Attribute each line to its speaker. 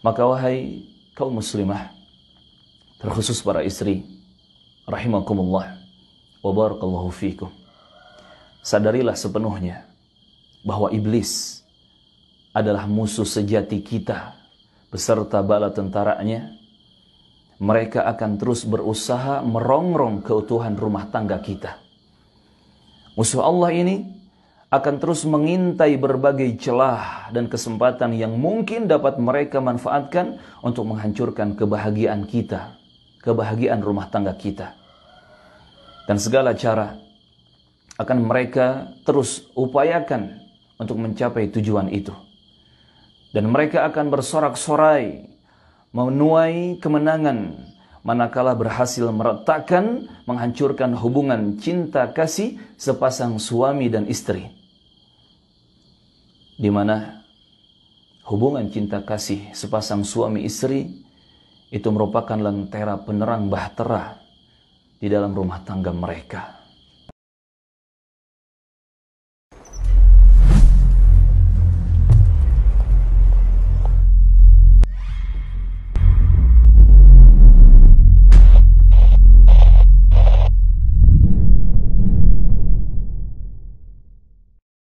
Speaker 1: Maka wahai kaum muslimah, terkhusus para istri, rahimakumullah, Wabarakallahu fikum. Sadarilah sepenuhnya bahwa iblis adalah musuh sejati kita beserta bala tentaranya. Mereka akan terus berusaha merongrong keutuhan rumah tangga kita. Musuh Allah ini akan terus mengintai berbagai celah dan kesempatan yang mungkin dapat mereka manfaatkan untuk menghancurkan kebahagiaan kita, kebahagiaan rumah tangga kita. Dan segala cara akan mereka terus upayakan untuk mencapai tujuan itu. Dan mereka akan bersorak-sorai menuai kemenangan manakala berhasil meretakkan menghancurkan hubungan cinta kasih sepasang suami dan istri di mana hubungan cinta kasih sepasang suami istri itu merupakan lentera penerang bahtera di dalam rumah tangga mereka.